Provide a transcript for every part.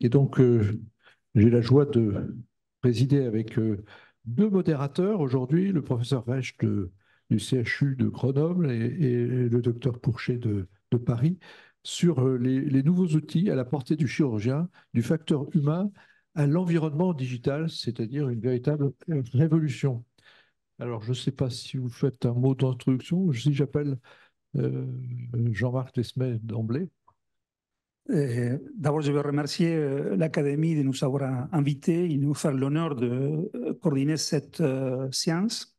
Et donc, euh, j'ai la joie de présider avec euh, deux modérateurs aujourd'hui, le professeur Reich de, du CHU de Grenoble et, le docteur Pourchet de, Paris, sur euh, les, nouveaux outils à la portée du chirurgien, du facteur humain à l'environnement digital, c'est-à-dire une véritable révolution. Alors, je ne sais pas si vous faites un mot d'introduction, si j'appelle Jean-Marc Desmet d'emblée. Eh, d'abord, je veux remercier euh, l'Académie de nous avoir invités et nous faire l'honneur de euh, coordonner cette euh, séance.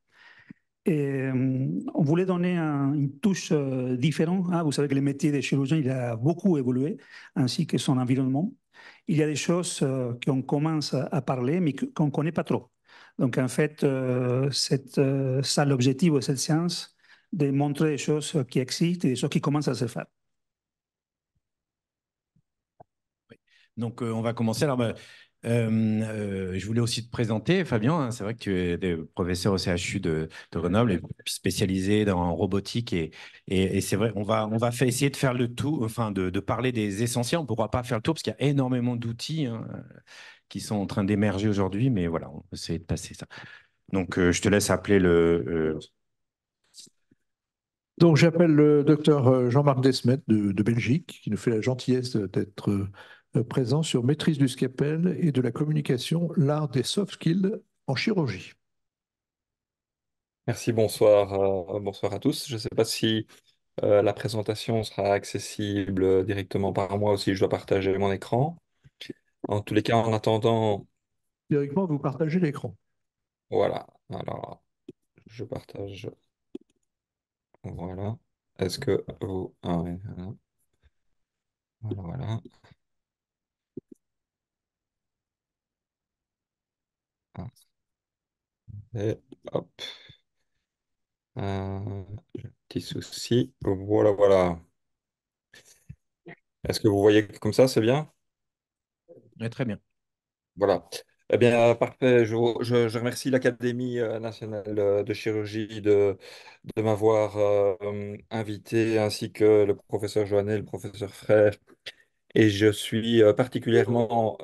on voulait donner une touche différente. Hein. Vous savez que le métier des chirurgiens il a beaucoup évolué, ainsi que son environnement. Il y a des choses qu'on commence à parler, mais qu'on ne connaît pas trop. Donc, en fait, c'est ça l'objectif de cette séance, de montrer des choses qui existent et des choses qui commencent à se faire. Donc, euh, on va commencer. Alors, bah, euh, euh, je voulais aussi te présenter, Fabien. Hein, c'est vrai que tu es professeur au CHU de, Grenoble et spécialisé dans robotique. Et, c'est vrai, on va, essayer de faire le tout, enfin, de, parler des essentiels. On ne pourra pas faire le tour parce qu'il y a énormément d'outils hein, qui sont en train d'émerger aujourd'hui. Mais voilà, on va essayer de passer ça. Donc, je te laisse appeler le. donc, j'appelle le docteur Jean-Marc Desmet de, de, Belgique, qui nous fait la gentillesse d'être euh, présent sur Maîtrise du scalpel et de la communication, l'art des soft skills en chirurgie. Merci, bonsoir, euh, bonsoir à tous. Je ne sais pas si euh, la présentation sera accessible directement par moi aussi. je dois partager mon écran. En tous les cas, en attendant... Directement, vous partagez l'écran. Voilà, alors je partage. Voilà. Est-ce que vous... Ah voilà. Et hop. Euh, petit souci. Voilà, voilà. Est-ce que vous voyez comme ça, c'est bien? très bien. Voilà. Eh bien, parfait. Je, remercie l'Académie euh, nationale euh, de chirurgie de, de m'avoir invité, ainsi que le professeur Joannet, le professeur Frère. Et je suis particulièrement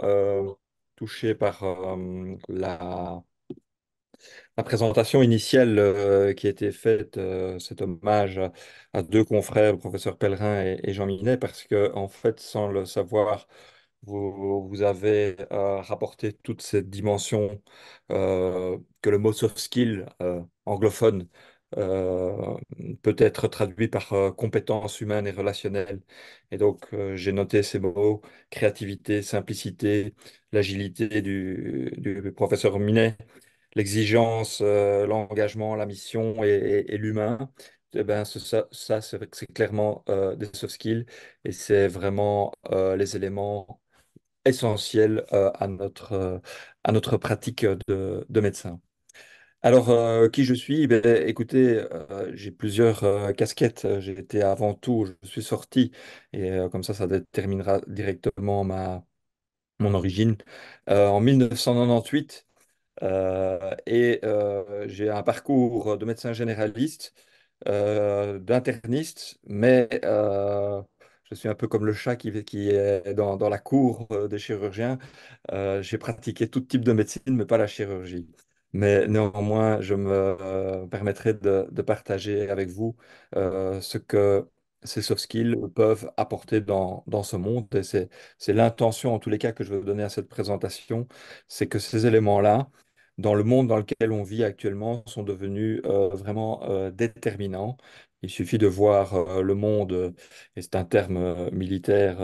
touché par euh, la, la présentation initiale euh, qui a été faite, euh, cet hommage à, deux confrères, le professeur Pellerin et, Jean Minet, parce que, en fait, sans le savoir, vous, vous avez rapporté toute cette dimension que le mot soft skill anglophone peut être traduit par compétences humaines et relationnelles. Et donc, j'ai noté ces mots, créativité, simplicité, l'agilité du, du, professeur Minet, l'exigence, euh, l'engagement, la mission et, l'humain. Eh ben, ça, ça c'est clairement euh, des soft skills et c'est vraiment euh, les éléments essentiels à, notre, à notre pratique de, de médecin. Alors, qui je suis? Eh ben, écoutez, j'ai plusieurs casquettes. J'ai été avant tout, je suis sorti, et comme ça, ça déterminera directement ma, mon origine, euh, en 1998. Euh, et euh, j'ai un parcours de médecin généraliste, d'interniste, mais je suis un peu comme le chat qui, est dans, la cour des chirurgiens. j'ai pratiqué tout type de médecine, mais pas la chirurgie. Mais néanmoins, je me permettrai de partager avec vous ce que ces soft skills peuvent apporter dans, dans ce monde. Et c'est, l'intention, en tous les cas, que je veux donner à cette présentation, c'est que ces éléments-là, dans le monde dans lequel on vit actuellement, sont devenus euh, vraiment euh, déterminants. Il suffit de voir euh, le monde, et c'est un terme militaire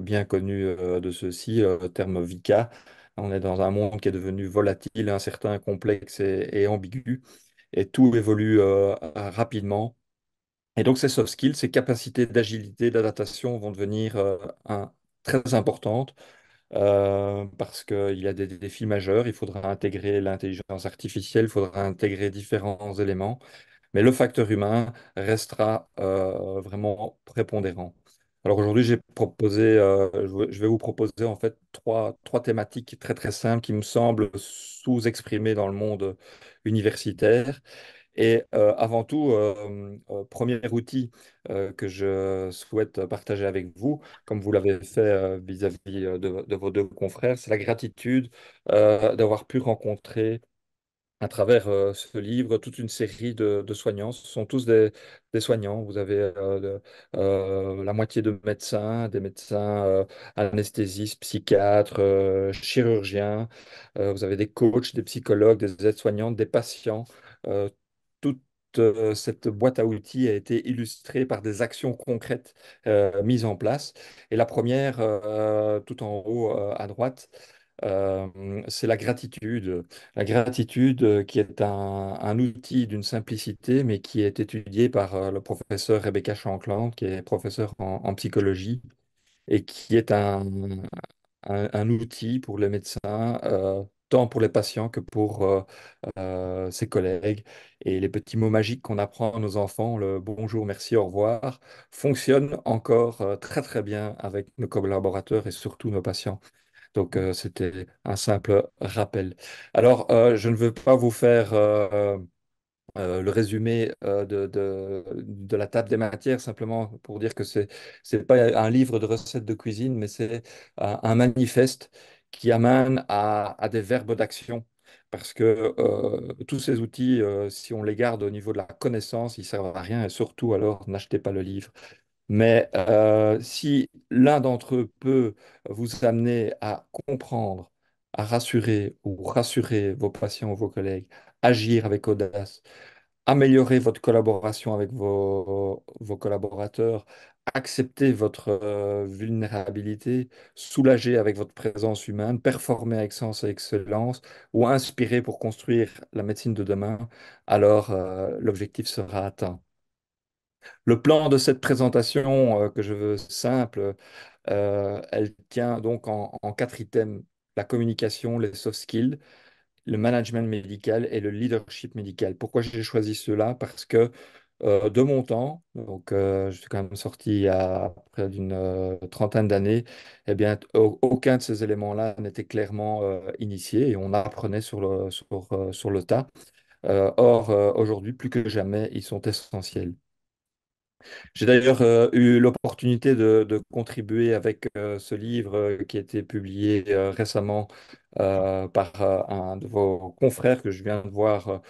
bien connu de ceci, terme VICA. On est dans un monde qui est devenu volatile, incertain, complexe et ambigu, et tout évolue rapidement et donc, ces soft skills, ces capacités d'agilité, d'adaptation vont devenir euh, très importantes euh, parce qu'il y a des, défis majeurs. Il faudra intégrer l'intelligence artificielle, il faudra intégrer différents éléments, mais le facteur humain restera euh, vraiment prépondérant. Alors aujourd'hui, j'ai proposé, je vais vous proposer en fait trois, trois thématiques très très simples qui me semblent sous-exprimées dans le monde universitaire. Et euh, avant tout, euh, euh, premier outil que je souhaite partager avec vous, comme vous l'avez fait vis-à-vis de, vos deux confrères, c'est la gratitude d'avoir pu rencontrer à travers ce livre toute une série de, soignants. Ce sont tous des, soignants. Vous avez la moitié de médecins, des médecins anesthésistes, psychiatres, chirurgiens. vous avez des coachs, des psychologues, des aides-soignantes, des patients toute euh, cette boîte à outils a été illustrée par des actions concrètes euh, mises en place. Et la première, euh, tout en haut à droite, c'est la gratitude. La gratitude qui est un, outil d'une simplicité, mais qui est étudié par le professeur Rebecca Shankland, qui est professeur en, psychologie, et qui est un, un outil pour les médecins tant pour les patients que pour euh, euh, ses collègues. Et les petits mots magiques qu'on apprend à nos enfants, le bonjour, merci, au revoir, fonctionnent encore euh, très très bien avec nos collaborateurs et surtout nos patients. Donc c'était un simple rappel. Alors je ne veux pas vous faire... le résumé de, de, la table des matières, simplement pour dire que ce n'est pas un livre de recettes de cuisine, mais c'est un manifeste qui amène à, des verbes d'action. Parce que euh, tous ces outils, euh, si on les garde au niveau de la connaissance, ils ne servent à rien et surtout alors n'achetez pas le livre. Mais euh, si l'un d'entre eux peut vous amener à comprendre, à rassurer ou rassurer vos patients ou vos collègues, agir avec audace, améliorer votre collaboration avec vos collaborateurs, accepter votre vulnérabilité, soulager avec votre présence humaine, performer avec sens et excellence, ou inspirer pour construire la médecine de demain, alors l'objectif sera atteint. Le plan de cette présentation que je veux simple, elle tient donc en, en quatre items, la communication, les soft skills, le management médical et le leadership médical. Pourquoi j'ai choisi cela Parce que euh, de mon temps, donc euh, je suis quand même sorti il y a près d'une euh, trentaine d'années, eh bien, aucun de ces éléments-là n'était clairement initié et on apprenait sur le, sur le tas. or, aujourd'hui, plus que jamais, ils sont essentiels. J'ai d'ailleurs euh, eu l'opportunité de, contribuer avec euh, ce livre euh, qui a été publié récemment par un de vos confrères que je viens de voir.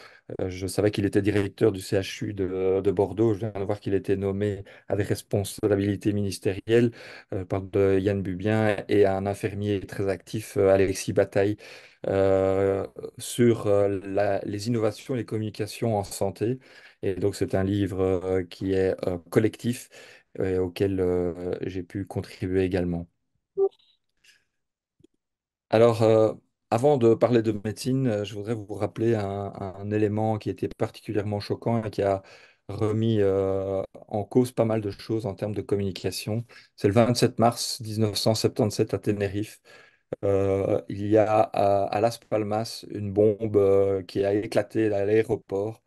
je savais qu'il était directeur du CHU de, Bordeaux. Je viens de voir qu'il était nommé à des responsabilités ministérielles. par Yann Bubien et un infirmier très actif, Alexis Bataille, sur les innovations et les communications en santé. Et donc, c'est un livre euh, qui est euh, collectif euh, et auquel j'ai pu contribuer également. Alors, avant de parler de médecine, je voudrais vous rappeler un, élément qui était particulièrement choquant et qui a remis en cause pas mal de choses en termes de communication. C'est le 27 mars 1977 à Tenerife. il y a à, Las Palmas une bombe qui a éclaté à l'aéroport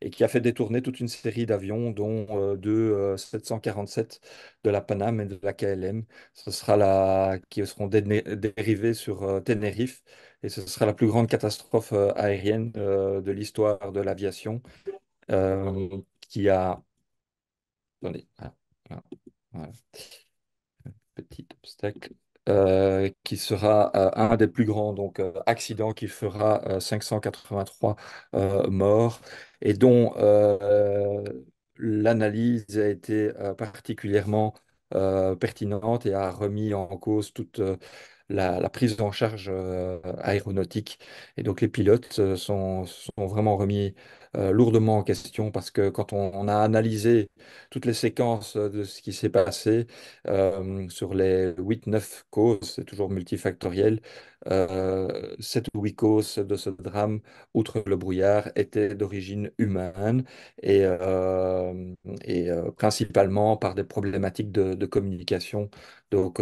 et qui a fait détourner toute une série d'avions, dont euh, deux 747 euh, de la Paname et de la KLM. Ce sera la... qui seront dérivés sur euh, Tenerife et ce sera la plus grande catastrophe aérienne de l'histoire de l'aviation qui a. Attendez, ah, ah, voilà. Petit obstacle. Euh, qui sera euh, un des plus grands donc, euh, accidents qui fera 583 morts et dont l'analyse a été particulièrement pertinente et a remis en cause toute la, prise en charge aéronautique. Et donc les pilotes sont, sont vraiment remis euh, lourdement en question parce que quand on, a analysé toutes les séquences euh, de ce qui s'est passé euh, sur les 8-9 causes, c'est toujours multifactoriel, cette 7 ou 8 causes de ce drame, outre le brouillard, étaient d'origine humaine et, et principalement par des problématiques de, de communication. Donc,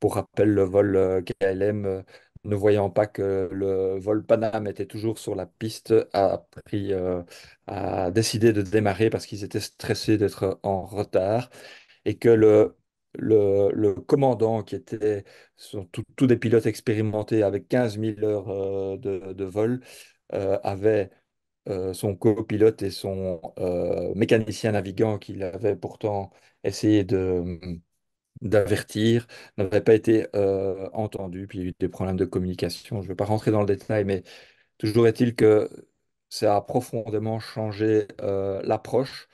pour rappel, le vol KLM ne voyant pas que le vol Paname était toujours sur la piste, a, euh, a décidé de démarrer parce qu'ils étaient stressés d'être en retard et que le, le, commandant, qui était tous des pilotes expérimentés avec 15 000 heures euh, de, vol, euh, avait son copilote et son mécanicien navigant qu'il avait pourtant essayé de d'avertir n'avait pas été euh, entendu, puis il y a eu des problèmes de communication. Je ne vais pas rentrer dans le détail, mais toujours est-il que ça a profondément changé euh, l'approche,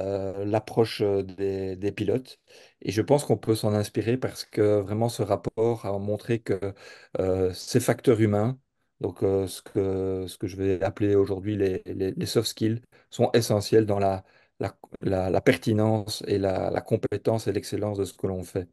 euh, l'approche des, pilotes. Et je pense qu'on peut s'en inspirer parce que vraiment ce rapport a montré que ces facteurs humains, donc ce, que, ce que je vais appeler aujourd'hui les soft skills, sont essentiels dans la la, pertinence et la, compétence et l'excellence de ce que l'on fait.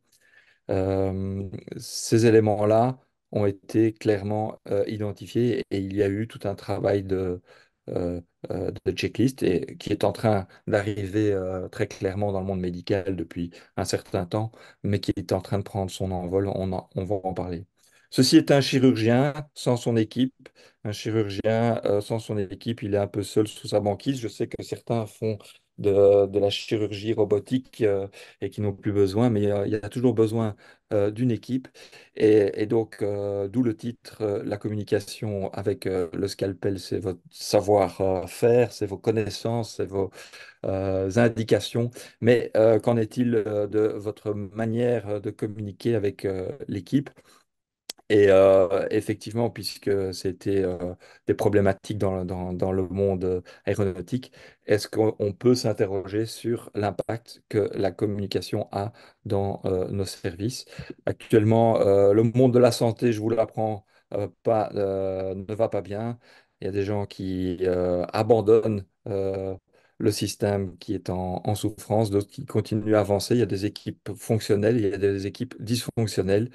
Euh, ces éléments-là ont été clairement euh, identifiés et il y a eu tout un travail de, euh, de checklist et, qui est en train d'arriver très clairement dans le monde médical depuis un certain temps, mais qui est en train de prendre son envol. On, va en parler. Ceci est un chirurgien sans son équipe. Un chirurgien sans son équipe, il est un peu seul sous sa banquise. Je sais que certains font de, la chirurgie robotique euh, et qui n'ont plus besoin, mais euh, il y a toujours besoin euh, d'une équipe. Et, et donc, d'où le titre, la communication avec le scalpel, c'est votre savoir-faire, c'est vos connaissances, c'est vos indications. Mais qu'en est-il de votre manière de communiquer avec l'équipe et euh, effectivement, puisque c'était euh, des problématiques dans, dans, dans, le monde euh, aéronautique, est-ce qu'on peut s'interroger sur l'impact que la communication a dans nos services Actuellement, le monde de la santé, je vous l'apprends, ne va pas bien. Il y a des gens qui abandonnent le système qui est en, souffrance, d'autres qui continuent à avancer. Il y a des équipes fonctionnelles, il y a des équipes dysfonctionnelles,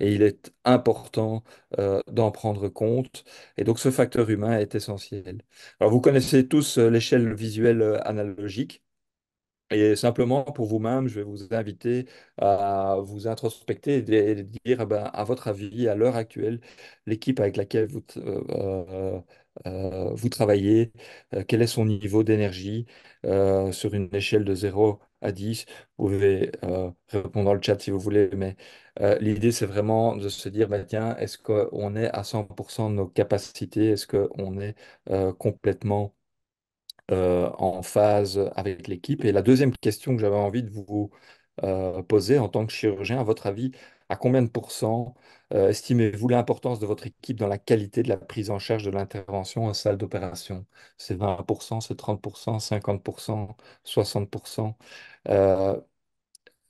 et il est important euh, d'en prendre compte. Et donc ce facteur humain est essentiel. Alors vous connaissez tous euh, l'échelle visuelle euh, analogique. Et simplement pour vous-même, je vais vous inviter à vous introspecter et dire, ben, à votre avis, à l'heure actuelle, l'équipe avec laquelle vous, euh, euh, vous travaillez, euh, quel est son niveau d'énergie euh, sur une échelle de 0 à 10. Vous pouvez répondre dans le chat si vous voulez, mais l'idée c'est vraiment de se dire, bah, tiens, est-ce qu'on est à 100% de nos capacités Est-ce qu'on est complètement en phase avec l'équipe Et la deuxième question que j'avais envie de vous poser en tant que chirurgien, à votre avis, à combien de pourcents euh, estimez-vous l'importance de votre équipe dans la qualité de la prise en charge de l'intervention en salle d'opération C'est 20%, c'est 30%, 50%, 60%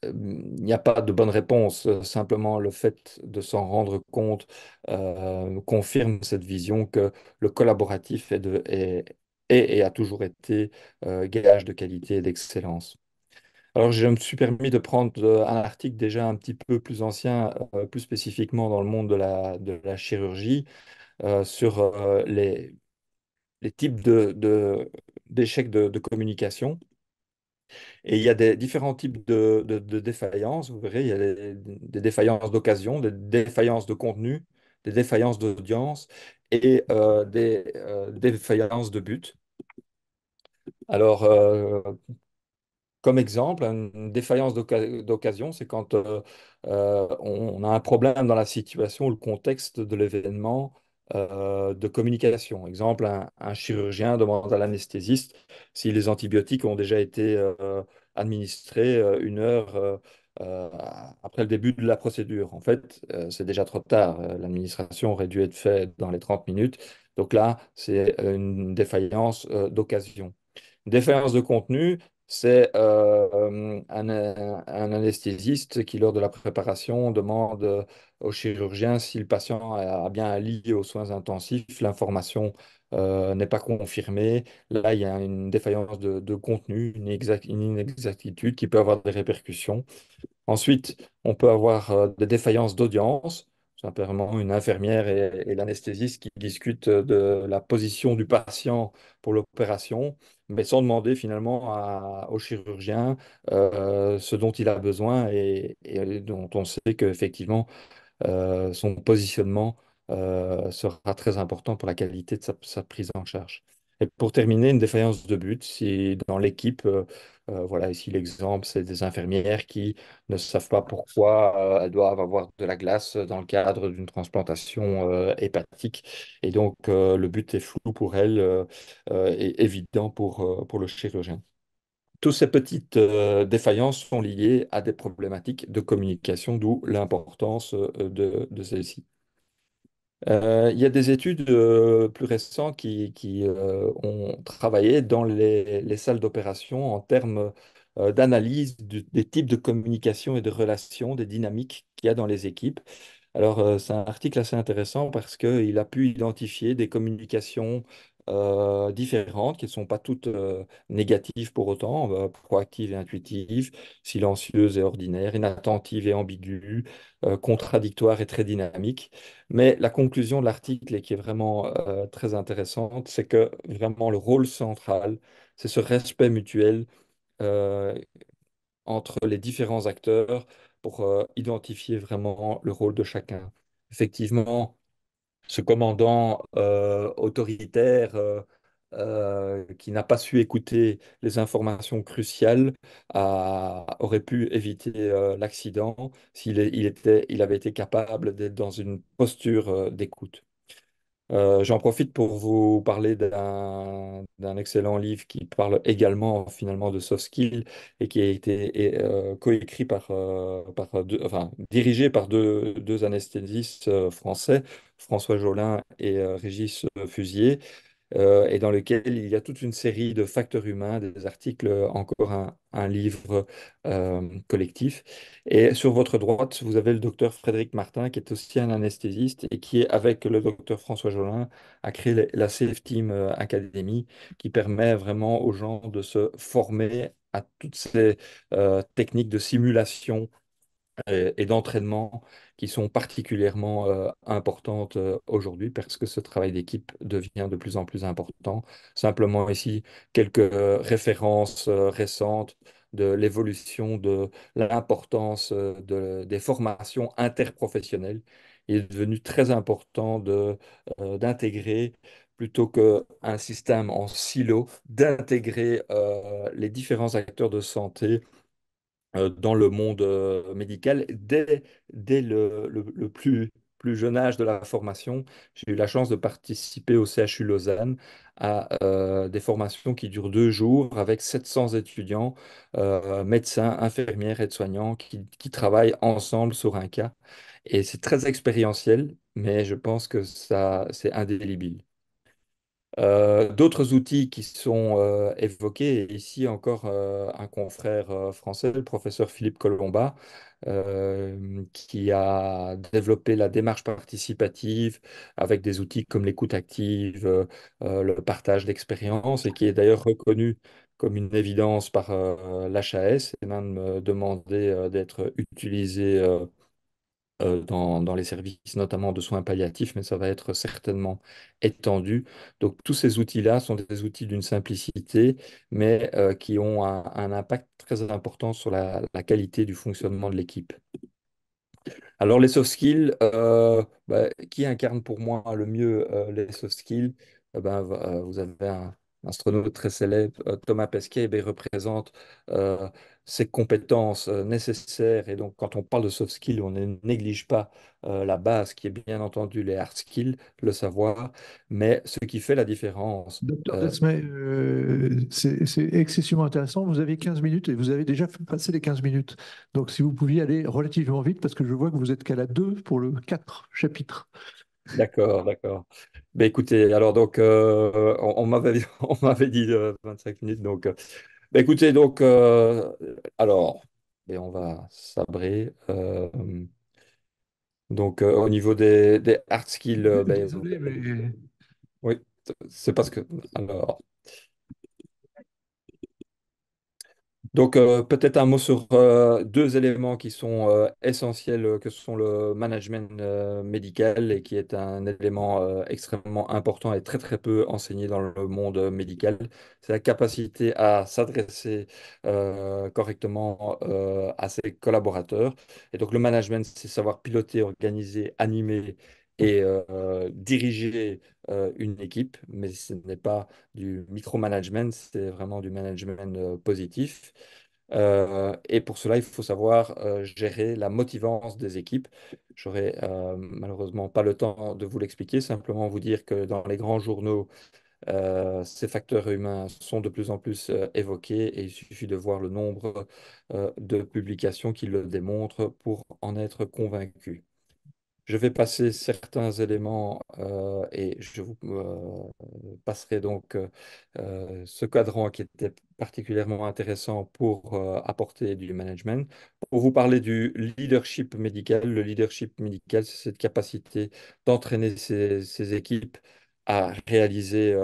il n'y a pas de bonne réponse. Euh, simplement, le fait de s'en rendre compte euh, confirme cette vision que le collaboratif est, et a toujours été gage de qualité et d'excellence. Alors, je me suis permis de prendre euh, un article déjà un petit peu plus ancien, euh, plus spécifiquement dans le monde de la, chirurgie, euh, sur les, types de, d'échecs de, communication. Et il y a des différents types de, défaillances, vous verrez, il y a des, défaillances d'occasion, des défaillances de contenu, des défaillances d'audience et des défaillances de but. Alors, comme exemple, une défaillance d'occasion, c'est quand euh, euh, on a un problème dans la situation ou le contexte de l'événement euh, de communication. Exemple, un, chirurgien demande à l'anesthésiste si les antibiotiques ont déjà été administrés une heure après le début de la procédure. En fait, c'est déjà trop tard. L'administration aurait dû être faite dans les 30 minutes. Donc là, c'est une défaillance d'occasion. défaillance de contenu, c'est euh, euh, un, anesthésiste qui, lors de la préparation, demande au chirurgien si le patient a bien un aux soins intensifs. L'information euh, n'est pas confirmée. Là, il y a une défaillance de, contenu, une, inexactitude qui peut avoir des répercussions. Ensuite, on peut avoir des défaillances d'audience simplement une infirmière et l'anesthésiste qui discutent de la position du patient pour l'opération mais ben, sans demander finalement au chirurgien euh, ce dont il a besoin et, euh, dont on sait qu'effectivement euh, son positionnement sera très important pour la qualité de sa prise en charge. Et pour terminer, une défaillance de but, si dans l'équipe, euh, euh, voilà, ici l'exemple, c'est des infirmières qui ne savent pas pourquoi euh, elles doivent avoir de la glace dans le cadre d'une transplantation hépatique. Et donc, le but est flou pour elles et évident pour, pour le chirurgien. Toutes ces petites défaillances sont liées à des problématiques de communication, d'où l'importance de, de celles-ci. Euh, il y a des études euh, plus récentes qui, euh, ont travaillé dans les, salles d'opération en termes d'analyse des types de communication et de relations, des dynamiques qu'il y a dans les équipes. Alors, c'est un article assez intéressant parce qu'il a pu identifier des communications euh, différentes, qui ne sont pas toutes euh, négatives pour autant, bah, proactives et intuitives, silencieuses et ordinaires, inattentives et ambiguës, euh, contradictoires et très dynamiques. Mais la conclusion de l'article, qui est vraiment très intéressante, c'est que vraiment le rôle central, c'est ce respect mutuel entre les différents acteurs pour identifier vraiment le rôle de chacun. Effectivement, ce commandant euh, autoritaire euh, euh, qui n'a pas su écouter les informations cruciales aurait pu éviter l'accident s'il avait été capable d'être dans une posture d'écoute. Euh, j'en profite pour vous parler d'un, excellent livre qui parle également finalement de soft skills et qui a été euh, coécrit par, euh, par deux, enfin, dirigé par deux, deux anesthésistes français, François Jolin et Régis Fusier, euh, et dans lequel il y a toute une série de facteurs humains, des articles, encore un, livre euh, collectif. Et sur votre droite, vous avez le docteur Frédéric Martin, qui est aussi un anesthésiste et qui, avec le docteur François Jolin, a créé la Safe Team euh, Academy, qui permet vraiment aux gens de se former à toutes ces techniques de simulation euh, et d'entraînement qui sont particulièrement euh, importantes euh, aujourd'hui parce que ce travail d'équipe devient de plus en plus important. Simplement ici, quelques références récentes de l'évolution de l'importance des formations interprofessionnelles. Il est devenu très important d'intégrer plutôt qu'un système en silo, d'intégrer les différents acteurs de santé euh, dans le monde euh, médical dès, le, plus, jeune âge de la formation. J'ai eu la chance de participer au CHU Lausanne à euh, des formations qui durent deux jours avec 700 étudiants, médecins, infirmières, et soignants qui, travaillent ensemble sur un cas. Et c'est très expérientiel, mais je pense que ça, c'est indélébile. Euh, d'autres outils qui sont euh, évoqués, ici encore euh, un confrère français, le professeur Philippe Colomba, qui a développé la démarche participative avec des outils comme l'écoute active, le partage d'expériences, et qui est d'ailleurs reconnu comme une évidence par l'HAS et même demandé d'être utilisé euh, dans, les services, notamment de soins palliatifs, mais ça va être certainement étendu. Donc tous ces outils-là sont des outils d'une simplicité, mais euh, qui ont un, impact très important sur la, qualité du fonctionnement de l'équipe. Alors les soft skills, euh, bah, qui incarne pour moi le mieux les soft skills eh ben, Vous avez un, astronaute très célèbre, euh, Thomas Pesquet, eh représente euh, ses compétences euh, nécessaires. Et donc, quand on parle de soft skills, on ne néglige pas euh, la base, qui est bien entendu les hard skills, le savoir, mais ce qui fait la différence. Docteur c'est excessivement intéressant. Vous avez 15 minutes et vous avez déjà fait passer les 15 minutes. Donc, si vous pouviez aller relativement vite, parce que je vois que vous êtes qu'à la 2 pour le 4 chapitre. D'accord, d'accord. Bah, écoutez, alors donc euh, on, m'avait dit 25 euh, minutes, donc euh, bah, écoutez donc alors et on va sabrer. donc au niveau des, des hard skills, bah, oui, c'est parce que alors Donc, euh, peut-être un mot sur euh, deux éléments qui sont euh, essentiels, que sont le management médical et qui est un élément extrêmement important et très très peu enseigné dans le monde médical. C'est la capacité à s'adresser correctement à ses collaborateurs. Et donc, le management, c'est savoir piloter, organiser, animer et diriger euh, une équipe, mais ce n'est pas du micromanagement, c'est vraiment du management euh, positif. Euh, et pour cela, il faut savoir gérer la motivance des équipes. J'aurais malheureusement pas le temps de vous l'expliquer, simplement vous dire que dans les grands journaux, ces facteurs humains sont de plus en plus évoqués et il suffit de voir le nombre de publications qui le démontrent pour en être convaincu. Je vais passer certains éléments euh, et je vous euh, passerai donc euh, ce cadran qui était particulièrement intéressant pour apporter du management. Pour vous parler du leadership médical, le leadership médical, c'est cette capacité d'entraîner ces ses, équipes à réaliser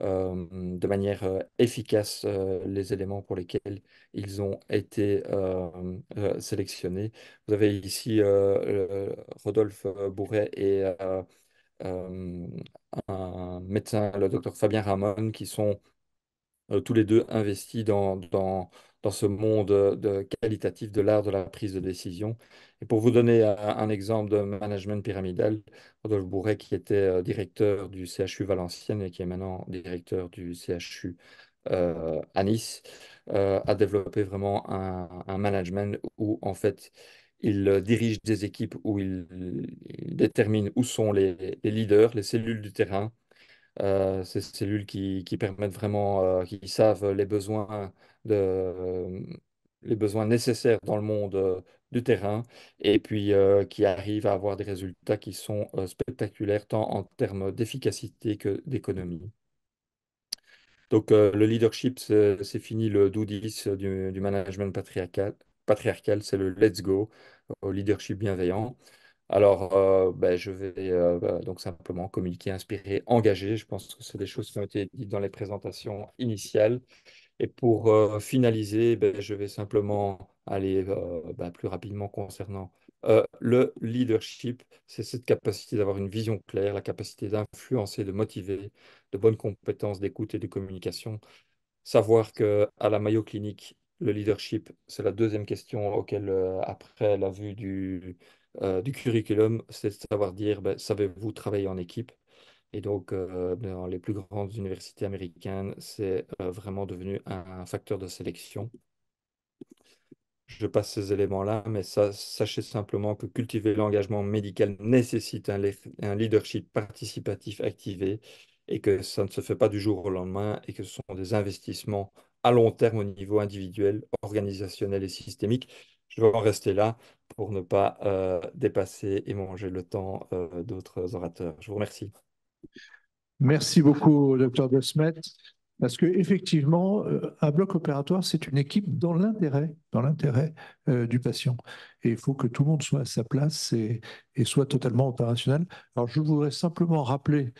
euh, de manière euh, efficace euh, les éléments pour lesquels ils ont été sélectionnés. Vous avez ici Rodolphe Bourret et un médecin, le docteur Fabien Ramon, qui sont tous les deux investis dans, dans dans ce monde euh, de qualitatif de l'art de la prise de décision. Et pour vous donner euh, un, exemple de management pyramidal, Rodolphe Bourret, qui était euh, directeur du CHU Valenciennes et qui est maintenant directeur du CHU à Nice, a développé vraiment un, management où en fait il dirige des équipes, où il, détermine où sont les leaders, les cellules du terrain, euh, ces cellules qui, permettent vraiment, euh, qui savent les besoins, euh, les besoins nécessaires dans le monde du terrain et puis qui arrivent à avoir des résultats qui sont spectaculaires tant en termes d'efficacité que d'économie. Donc le leadership, c'est fini le do 10 du, management patriarcal, patriarcal c'est le let's go au leadership bienveillant. Alors, euh, ben, je vais euh, ben, donc simplement communiquer, inspirer, engager. Je pense que c'est des choses qui ont été dites dans les présentations initiales. Et pour euh, finaliser, ben, je vais simplement aller plus rapidement concernant le leadership. C'est cette capacité d'avoir une vision claire, la capacité d'influencer, de motiver, de bonnes compétences d'écoute et de communication. Savoir qu'à la Mayo Clinique, le leadership, c'est la deuxième question auquel, après la vue du, euh, du curriculum, c'est de savoir dire, ben, savez-vous travailler en équipe Et donc, euh, dans les plus grandes universités américaines, c'est euh, vraiment devenu un, facteur de sélection. Je passe ces éléments-là, mais sachez simplement que cultiver l'engagement médical nécessite un, leadership participatif activé et que ça ne se fait pas du jour au lendemain et que ce sont des investissements à long terme au niveau individuel, organisationnel et systémique. Je vais en rester là, pour ne pas euh, dépasser et manger le temps euh, d'autres orateurs. Je vous remercie. Merci beaucoup, docteur De parce que effectivement, euh, un bloc opératoire, c'est une équipe dans l'intérêt, dans l'intérêt du patient, et il faut que tout le monde soit à sa place et, et soit totalement opérationnel. Alors, je voudrais simplement rappeler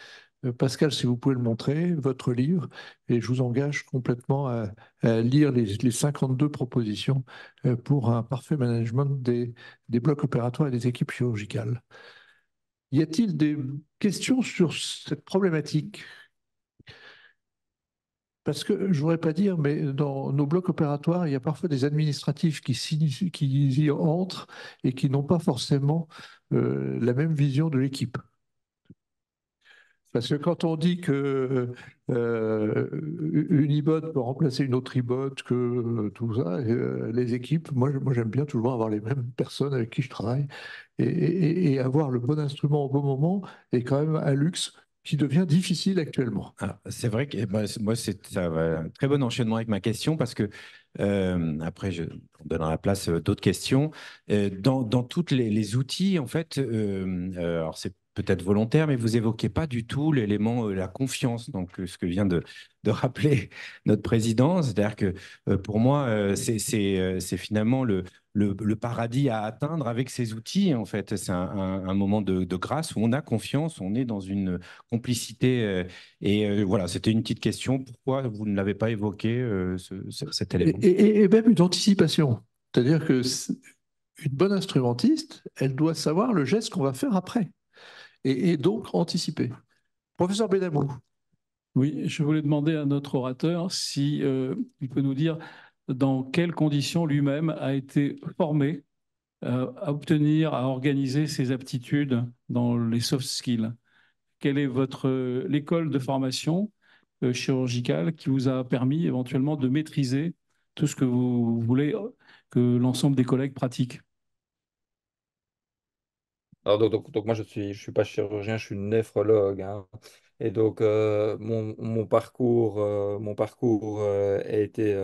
euh, Pascal, si vous pouvez le montrer, votre livre, et je vous engage complètement à, lire les, 52 propositions euh, pour un parfait management des, blocs opératoires et des équipes chirurgicales. Y a-t-il des questions sur cette problématique parce que je ne voudrais pas dire, mais dans nos blocs opératoires, il y a parfois des administratifs qui, y entrent et qui n'ont pas forcément euh, la même vision de l'équipe. Parce que quand on dit que euh, une peut remplacer une autre e-bot que tout ça, euh, les équipes, moi, moi j'aime bien toujours avoir les mêmes personnes avec qui je travaille et, avoir le bon instrument au bon moment est quand même un luxe qui devient difficile actuellement. c'est vrai que eh ben, moi c'est un très bon enchaînement avec ma question parce que euh, après, je donnerai la place euh, d'autres questions. dans, dans tous les, les, outils, en fait, alors c'est peut-être volontaire, mais vous évoquez pas du tout l'élément, euh, la confiance, donc euh, ce que vient de, de rappeler notre président. C'est-à-dire que euh, pour moi, c'est finalement le, le, paradis à atteindre avec ces outils. En fait, c'est un, moment de, grâce où on a confiance, on est dans une complicité. et voilà, c'était une petite question. Pourquoi vous ne l'avez pas évoqué, cet élément et, même une anticipation. C'est-à-dire que une bonne instrumentiste, elle doit savoir le geste qu'on va faire après et, donc anticiper. Professeur Benamou. Oui, je voulais demander à notre orateur si euh, il peut nous dire dans quelles conditions lui-même a été formé euh, à obtenir, à organiser ses aptitudes dans les soft skills. Quelle est votre euh, l'école de formation chirurgicale qui vous a permis éventuellement de maîtriser tout ce que vous voulez que l'ensemble des collègues pratiquent alors, donc, donc, moi, je suis, je suis pas chirurgien, je suis néphrologue. Hein. Et donc, euh, mon, mon parcours, euh, mon parcours euh, a été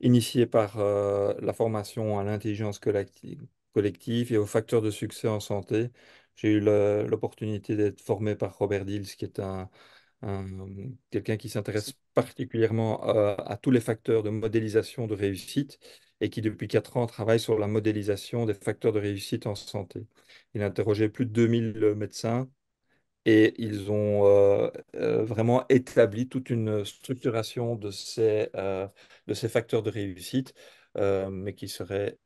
initié par la formation à l'intelligence collective et aux facteurs de succès en santé. J'ai eu l'opportunité d'être formé par Robert Dills, qui est un, quelqu'un qui s'intéresse particulièrement à tous les facteurs de modélisation de réussite et qui depuis quatre ans travaille sur la modélisation des facteurs de réussite en santé. Il a interrogé plus de 2000 euh, médecins et ils ont euh, euh, vraiment établi toute une structuration de ces, de ces facteurs de réussite, mais qui serait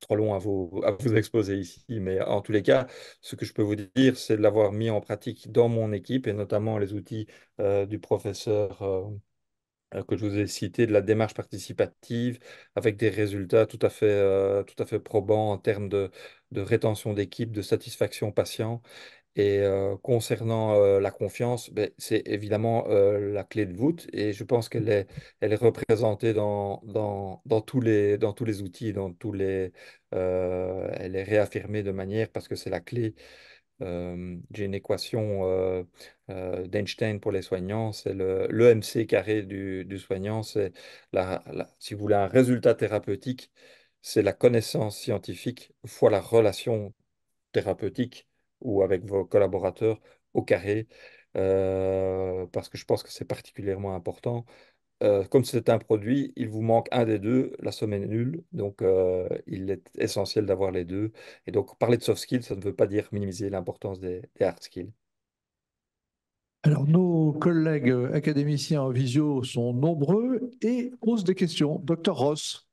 trop long à vous, à vous exposer ici. Mais en tous les cas, ce que je peux vous dire, c'est de l'avoir mis en pratique dans mon équipe et notamment les outils du professeur euh, que je vous ai cité, de la démarche participative, avec des résultats tout à fait, euh, tout à fait probants en termes de, de rétention d'équipe, de satisfaction patient. Et euh, concernant la confiance, ben, c'est évidemment la clé de voûte et je pense qu'elle est, elle est représentée dans, dans, dans, tous les, dans tous les outils, dans tous les, elle est réaffirmée de manière parce que c'est la clé j'ai une équation d'Einstein pour les soignants, c'est le, carré du, soignant, c'est si vous voulez un résultat thérapeutique, c'est la connaissance scientifique fois la relation thérapeutique ou avec vos collaborateurs au carré, parce que je pense que c'est particulièrement important. Euh, comme c'est un produit, il vous manque un des deux, la somme est nulle, donc euh, il est essentiel d'avoir les deux. Et donc parler de soft skills, ça ne veut pas dire minimiser l'importance des, hard skills. Alors, nos collègues euh, académiciens en visio sont nombreux et posent des questions. Docteur Ross.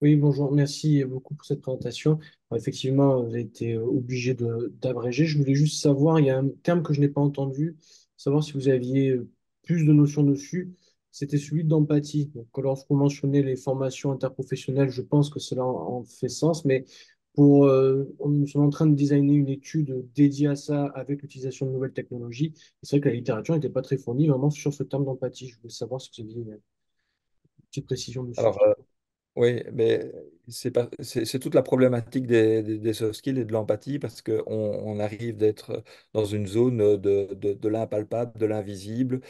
Oui, bonjour, merci beaucoup pour cette présentation. effectivement, vous avez été obligé d'abréger. Je voulais juste savoir, il y a un terme que je n'ai pas entendu, savoir si vous aviez plus de notions dessus, c'était celui d'empathie. Donc, lorsqu'on mentionnait les formations interprofessionnelles, je pense que cela en, fait sens, mais pour, euh, nous sommes en train de designer une étude dédiée à ça avec l'utilisation de nouvelles technologies. C'est vrai que la littérature n'était pas très fournie vraiment sur ce terme d'empathie. Je voulais savoir si vous aviez une petite précision dessus. Alors, euh, oui, mais c'est toute la problématique des, soft skills et de l'empathie parce qu'on on arrive d'être dans une zone de, l'impalpable, de l'invisible,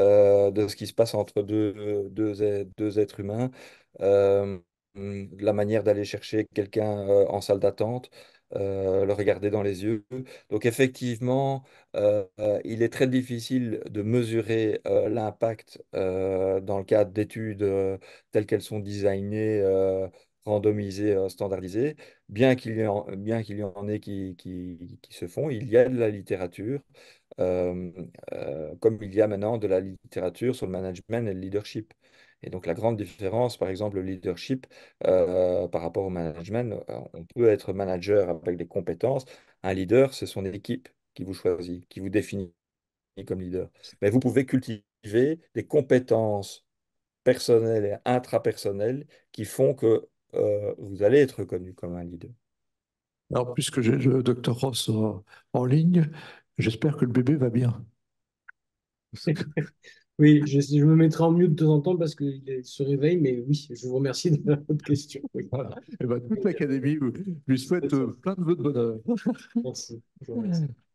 euh, de ce qui se passe entre deux, êtres humains, euh, la manière d'aller chercher quelqu'un euh, en salle d'attente. Euh, le regarder dans les yeux. Donc effectivement, euh, euh, il est très difficile de mesurer l'impact dans le cadre d'études telles qu'elles sont designées, randomisées, standardisées. Bien qu'il y, en, y en ait qui, qui, qui, se font, il y a de la littérature, comme il y a maintenant de la littérature sur le management et le leadership. Et donc la grande différence, par exemple, le leadership euh, par rapport au management, euh, on peut être manager avec des compétences. Un leader, c'est son équipe qui vous choisit, qui vous définit comme leader. Mais vous pouvez cultiver des compétences personnelles et intrapersonnelles qui font que euh, vous allez être connu comme un leader. Alors, puisque j'ai le docteur Ross en, ligne, j'espère que le bébé va bien. Oui, je, me mettrai en mieux de temps en temps parce qu'il se réveille, mais oui, je vous remercie de votre question. Eh ben, toute l'Académie lui souhaite euh, plein de vœux bonheur. Merci.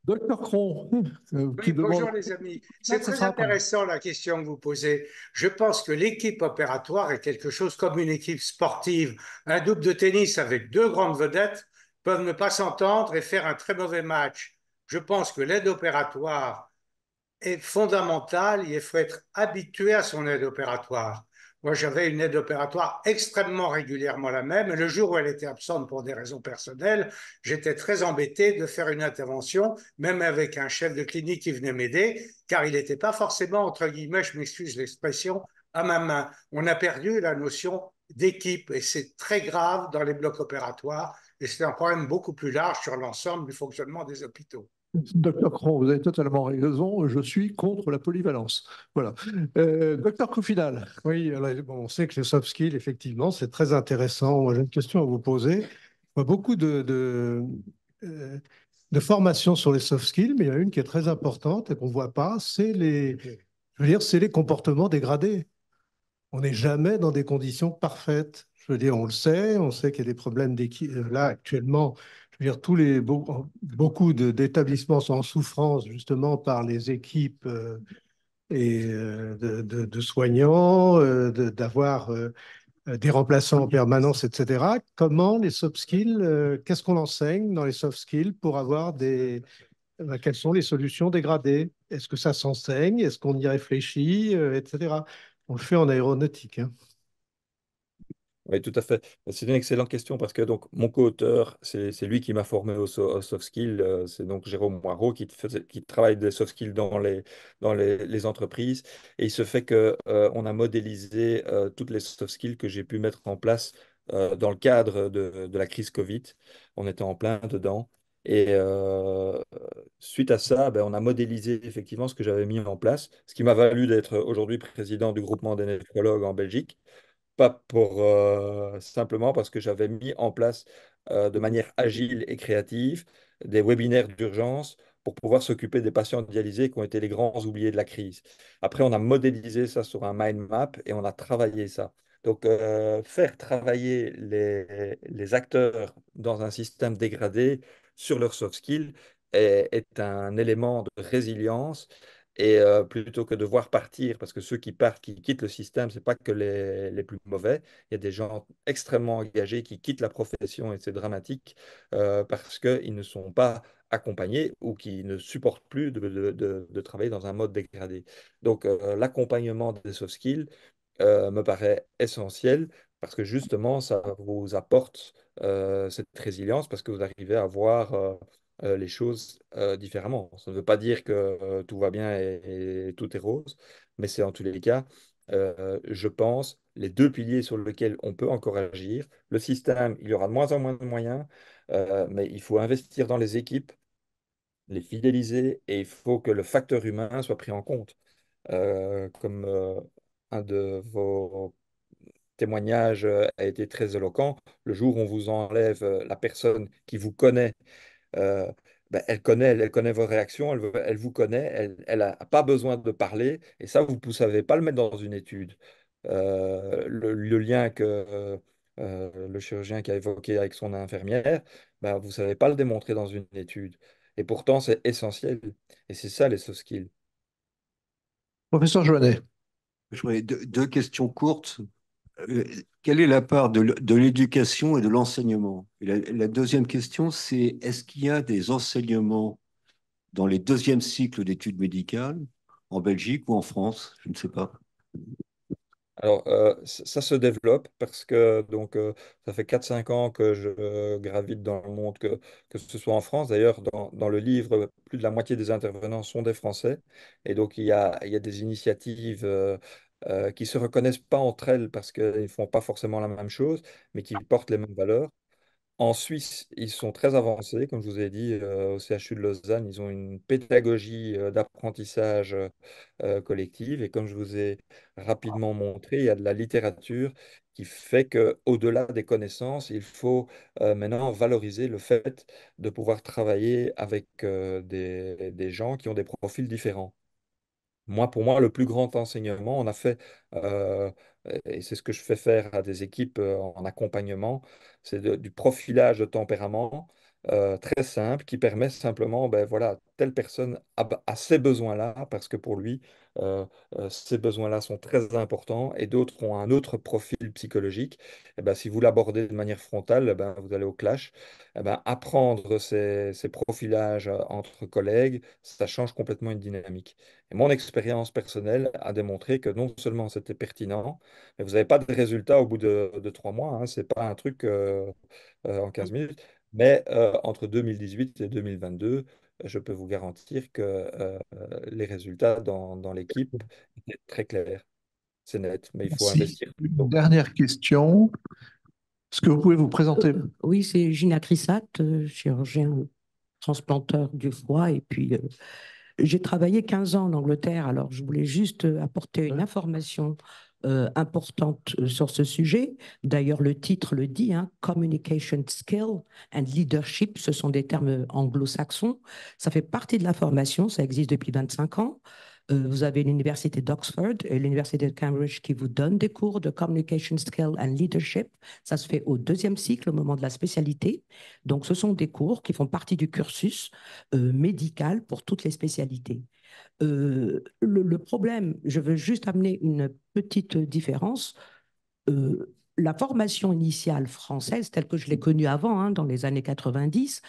Docteur Cron. demande... Euh, bonjour les amis. C'est très intéressant la question que vous posez. Je pense que l'équipe opératoire est quelque chose comme une équipe sportive. Un double de tennis avec deux grandes vedettes peuvent ne pas s'entendre et faire un très mauvais match. Je pense que l'aide opératoire est fondamental, il faut être habitué à son aide opératoire. Moi, j'avais une aide opératoire extrêmement régulièrement la même. Et le jour où elle était absente pour des raisons personnelles, j'étais très embêté de faire une intervention, même avec un chef de clinique qui venait m'aider, car il n'était pas forcément, entre guillemets, je m'excuse l'expression, à ma main. On a perdu la notion d'équipe et c'est très grave dans les blocs opératoires et c'est un problème beaucoup plus large sur l'ensemble du fonctionnement des hôpitaux. Docteur Cron, vous avez totalement raison, je suis contre la polyvalence. Voilà. Euh, docteur Cofinal. Oui, on sait que les soft skills, effectivement, c'est très intéressant. j'ai une question à vous poser. On a beaucoup de, euh, de, formations sur les soft skills, mais il y en a une qui est très importante et qu'on ne voit pas, c'est les, je veux dire, c'est les comportements dégradés. On n'est jamais dans des conditions parfaites. Je veux dire, on le sait, on sait qu'il y a des problèmes euh, Là, actuellement, tous les, beaucoup d'établissements sont en souffrance justement par les équipes euh, et, euh, de, soignants, euh, d'avoir des remplaçants en permanence, etc. Comment les soft skills, qu'est-ce qu'on enseigne dans les soft skills pour avoir des... Bah, quelles sont les solutions dégradées Est-ce que ça s'enseigne Est-ce qu'on y réfléchit Etc. On le fait en aéronautique. Hein. Oui, tout à fait. C'est une excellente question parce que donc mon co-auteur, c'est lui qui m'a formé au soft skill. Euh, c'est donc Jérôme Moirot qui, travaille des soft skills dans les, dans les, entreprises. Et il se fait qu'on euh, on a modélisé euh, toutes les soft skills que j'ai pu mettre en place dans le cadre de, la crise Covid. On était en plein dedans. Et suite à ça, ben, on a modélisé effectivement ce que j'avais mis en place, ce qui m'a valu d'être aujourd'hui président du groupement des néphrologues en Belgique pas pour euh, simplement parce que j'avais mis en place euh, de manière agile et créative des webinaires d'urgence pour pouvoir s'occuper des patients dialysés qui ont été les grands oubliés de la crise. Après, on a modélisé ça sur un mind map et on a travaillé ça. Donc, euh, faire travailler les, acteurs dans un système dégradé sur leur soft skills est un élément de résilience et plutôt que de voir partir, parce que ceux qui partent, qui quittent le système, ce n'est pas que les, les, plus mauvais. Il y a des gens extrêmement engagés qui quittent la profession et c'est dramatique euh, parce qu'ils ne sont pas accompagnés ou qui ne supportent plus de, de, de, travailler dans un mode dégradé. Donc l'accompagnement des soft skills me paraît essentiel parce que justement, ça vous apporte cette résilience, parce que vous arrivez à voir euh, les choses euh, différemment. Ça ne veut pas dire que euh, tout va bien et, tout est rose, mais c'est en tous les cas, je pense, les deux piliers sur lesquels on peut encore agir. Le système, il y aura de moins en moins de moyens, mais il faut investir dans les équipes, les fidéliser, et il faut que le facteur humain soit pris en compte. comme un de vos témoignages a été très éloquent. Le jour où on vous enlève la personne qui vous connaît euh, ben, elle connaît, elle, connaît vos réactions, elle, vous connaît, elle n'a pas besoin de parler. Et ça, vous ne savez pas le mettre dans une étude. Euh, le, lien que euh, le chirurgien qui a évoqué avec son infirmière, ben, vous ne savez pas le démontrer dans une étude. Et pourtant, c'est essentiel. Et c'est ça les soft skills. Professeur Joannet. Deux, deux questions courtes euh, quelle est la part de l'éducation et de l'enseignement la, deuxième question, c'est est-ce qu'il y a des enseignements dans les deuxièmes cycles d'études médicales en Belgique ou en France Je ne sais pas. Alors, euh, ça se développe parce que donc euh, ça fait 4-5 ans que je gravite dans le monde, que, que ce soit en France. D'ailleurs, dans, dans, le livre, plus de la moitié des intervenants sont des Français. Et donc, il y a, il y a des initiatives euh, qui ne se reconnaissent pas entre elles parce qu'elles ne font pas forcément la même chose, mais qui portent les mêmes valeurs. En Suisse, ils sont très avancés, comme je vous ai dit, euh, au CHU de Lausanne, ils ont une pédagogie euh, d'apprentissage collective. Et comme je vous ai rapidement montré, il y a de la littérature qui fait qu'au-delà des connaissances, il faut maintenant valoriser le fait de pouvoir travailler avec des gens qui ont des profils différents moi, pour moi, le plus grand enseignement, on a fait, euh, et c'est ce que je fais faire à des équipes euh, en accompagnement, c'est du profilage de tempérament euh, très simple qui permet simplement, ben voilà, telle personne a, ces besoins-là parce que pour lui, euh, euh, ces besoins-là sont très importants et d'autres ont un autre profil psychologique. Et eh ben, si vous l'abordez de manière frontale, ben, vous allez au clash. Eh ben, apprendre ces, profilages entre collègues, ça change complètement une dynamique. Et mon expérience personnelle a démontré que non seulement c'était pertinent, mais vous n'avez pas de résultat au bout de, trois mois. Hein. c'est Ce pas un truc en 15 mmh. minutes. Mais euh, entre 2018 et 2022, euh, je peux vous garantir que euh, les résultats dans, l'équipe étaient très clairs. C'est net, mais il faut investir Dernière question. Est-ce que vous pouvez vous présenter Oui, c'est Gina Crissat, chirurgien transplanteur du foie. Et puis, j'ai travaillé 15 ans en Angleterre, alors je voulais juste apporter une information euh, importante euh, sur ce sujet. D'ailleurs, le titre le dit, hein, Communication Skill and Leadership, ce sont des termes anglo-saxons. Ça fait partie de la formation, ça existe depuis 25 ans. Euh, vous avez l'université d'Oxford et l'université de Cambridge qui vous donnent des cours de Communication Skill and Leadership. Ça se fait au deuxième cycle, au moment de la spécialité. Donc, ce sont des cours qui font partie du cursus médical pour toutes les spécialités. Euh, le, problème, je veux juste amener une petite différence. Euh, la formation initiale française, telle que je l'ai connue avant, hein, dans les années 90,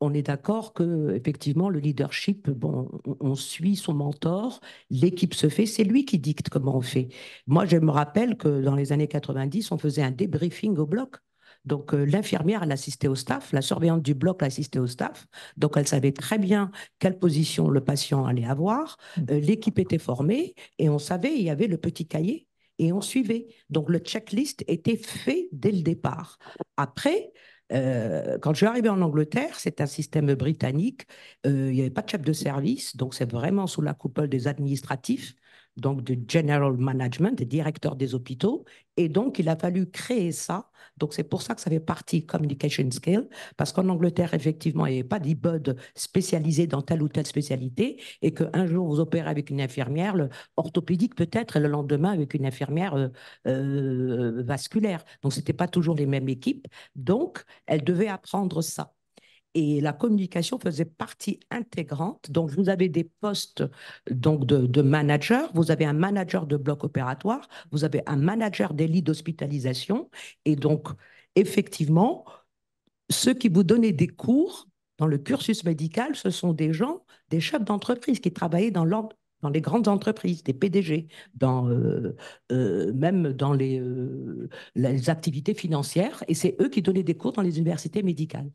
on est d'accord que effectivement le leadership, bon, on suit son mentor, l'équipe se fait, c'est lui qui dicte comment on fait. Moi, je me rappelle que dans les années 90, on faisait un débriefing au bloc donc euh, l'infirmière, elle assistait au staff, la surveillante du bloc assistait au staff, donc elle savait très bien quelle position le patient allait avoir. Mm. Euh, l'équipe était formée et on savait, il y avait le petit cahier et on suivait. Donc le checklist était fait dès le départ. Après, euh, quand je suis arrivée en Angleterre, c'est un système britannique, il n'y avait pas de chef de service, donc c'est vraiment sous la coupole des administratifs donc de general management, des directeurs des hôpitaux. Et donc, il a fallu créer ça. Donc, c'est pour ça que ça fait partie communication scale, parce qu'en Angleterre, effectivement, il n'y avait pas d'e-bud spécialisé dans telle ou telle spécialité, et qu'un jour, vous opérez avec une infirmière orthopédique peut-être, et le lendemain avec une infirmière euh, euh, vasculaire. Donc, ce n'était pas toujours les mêmes équipes. Donc, elle devait apprendre ça et la communication faisait partie intégrante. Donc, vous avez des postes donc de, manager, vous avez un manager de bloc opératoire, vous avez un manager des lits d'hospitalisation. Et donc, effectivement, ceux qui vous donnaient des cours dans le cursus médical, ce sont des gens, des chefs d'entreprise qui travaillaient dans les grandes entreprises, des PDG, euh, euh, même dans euh, les activités financières, et c'est eux qui donnaient des cours dans les universités médicales.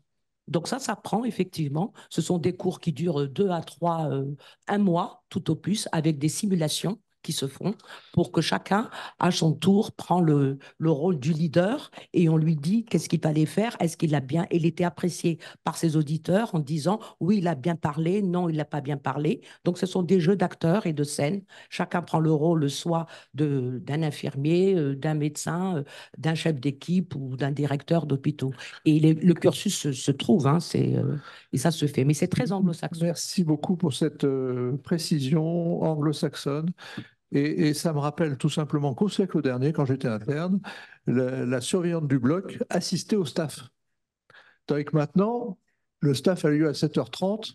Donc ça, ça prend effectivement. Ce sont des cours qui durent deux à trois, euh, un mois tout au plus, avec des simulations qui se font pour que chacun, à son tour, prend le, le rôle du leader et on lui dit qu'est-ce qu'il fallait faire, est-ce qu'il a bien, il était apprécié par ses auditeurs en disant oui, il a bien parlé, non, il n'a pas bien parlé. Donc ce sont des jeux d'acteurs et de scènes. Chacun prend le rôle soit d'un infirmier, euh, d'un médecin, euh, d'un chef d'équipe ou d'un directeur d'hôpitaux. Et le cursus se, se trouve, hein, c'est, euh, et ça se fait. Mais c'est très anglo-saxon. Merci beaucoup pour cette précision anglo-saxonne. Et, ça me rappelle tout simplement qu'au siècle dernier, quand j'étais interne, la, surveillante du bloc assistait au staff. Tandis que maintenant, le staff a lieu à 7h30.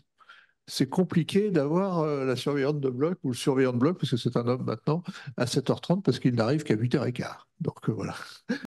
C'est compliqué d'avoir euh, la surveillante de bloc ou le surveillant de bloc, parce que c'est un homme maintenant, à 7h30, parce qu'il n'arrive qu'à 8h15. Donc euh, voilà.